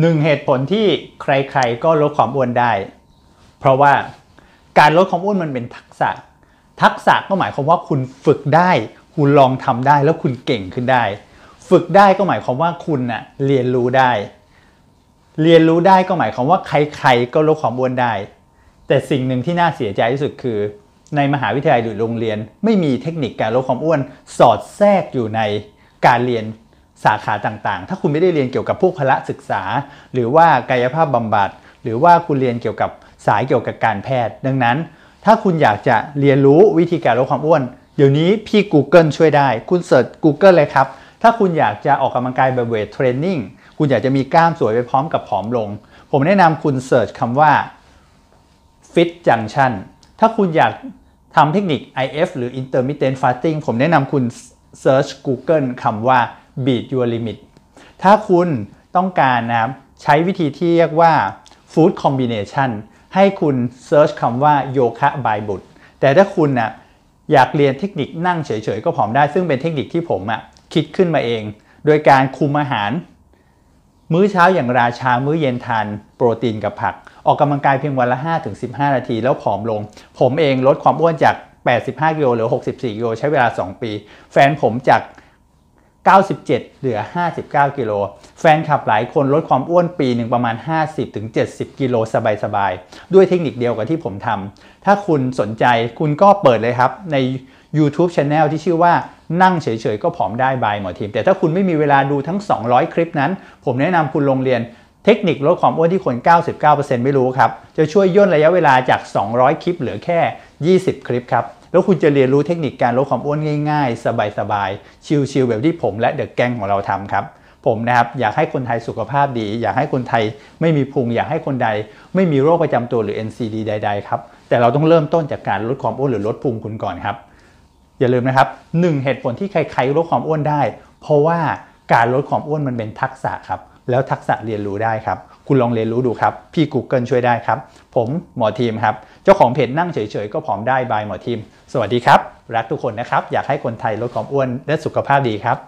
หนึ่งเหตุผลที่ใครๆ ก็ลดความอ้วนได้ เพราะว่าการลดความอ้วนมันเป็นทักษะ ทักษะก็หมายความว่าคุณฝึกได้ คุณลองทำได้แล้วคุณเก่งขึ้นได้ ฝึกได้ก็หมายความว่าคุณนะ่ะเรียนรู้ได้ เรียนรู้ได้ก็หมายความว่าใครๆ ก็ลดความอ้วนได้ แต่สิ่งหนึ่งที่น่าเสียใจที่สุดคือ ในมหาวิทยาลัยหรือโรงเรียน ไม่มีเทคนิคการลดความอ้วนสอดแทรกอยู่ในการเรียนสาขาต่างๆ ถ้าคุณไม่ได้เรียนเกี่ยวกับพวกพละศึกษา หรือว่ากายภาพบำบัด หรือว่าคุณเรียนเกี่ยวกับสายเกี่ยวกับการแพทย์ ดังนั้น ถ้าคุณอยากจะเรียนรู้วิธีการลดความอ้วนเดี๋ยวนี้พี่ Google ช่วยได้คุณเสิร์ช Google เลยครับ ถ้าคุณอยากจะออกกำลังกายแบบเวทเทรนนิ่งคุณอยากจะมีกล้ามสวยไปพร้อมกับผอมลง ผมแนะนำคุณเสิร์ชคำว่า Fit Junction ถ้าคุณอยากทำเทคนิค IF หรือ Intermittent Fasting ผมแนะนำคุณเสิร์ช Google คำว่า beat your limit ถ้าคุณต้องการนะครับใช้วิธีที่เรียกว่า food combination ให้คุณ search คำว่าโยคะบายบุตร แต่ถ้าคุณนะอยากเรียนเทคนิคนั่งเฉยๆก็ผอมได้ ซึ่งเป็นเทคนิคที่ผมอะคิดขึ้นมาเอง โดยการคุมอาหาร มื้อเช้าอย่างราชา มื้อเย็นทาน โปรตีนกับผัก ออกกำลังกายเพียงวันละ 5-15 นาทีแล้วผอมลง ผมเองลดความอ้วนจาก 85กิโลหรือ64กิโลใช้เวลา 2 ปี แฟนผมจาก97เหลือ 59กิโล แฟนคลับหลายคนลดความอ้วนปีหนึ่งประมาณ 50-70กิโลสบายๆ ด้วยเทคนิคเดียวกับที่ผมทำถ้าคุณสนใจคุณก็เปิดเลยครับใน YouTube Channel ที่ชื่อว่านั่งเฉยๆก็ผอมได้บายหมอทีม แต่ถ้าคุณไม่มีเวลาดูทั้ง 200 คลิปนั้น ผมแนะนำคุณลงเรียนเทคนิคลดความอ้วนที่คน 99%ไม่รู้ครับ จะช่วยย่นระยะเวลาจาก 200 คลิปเหลือแค่ 20 คลิปครับ แล้วคุณจะเรียนรู้เทคนิคการลดความอ้วนง่ายๆ สบายๆ ชิลๆแบบที่ผมและเดอะแกงของเราทำครับ ผมนะครับ อยากให้คนไทยสุขภาพดี อยากให้คนไทยไม่มีพุงอยากให้คนใด ไม่มีโรคประจำตัวหรือ NCD ใดๆ ครับ แต่เราต้องเริ่มต้นจากการลดความอ้วนหรือลดพุงคุณก่อนครับ อย่าลืมนะครับหนึ่งเหตุผลที่ใครๆ ลดความอ้วนได้ เพราะว่าการลดความอ้วนมันเป็นทักษะครับ แล้วทักษะเรียนรู้ได้ครับ คุณลองเรียนรู้ดูครับ พี่ Google ช่วยได้ครับ ผมหมอทีมครับ เจ้าของเพจนั่งเฉยๆก็ผอมได้บายหมอทีม สวัสดีครับ รักทุกคนนะครับ อยากให้คนไทยลดความอ้วนและสุขภาพดีครับ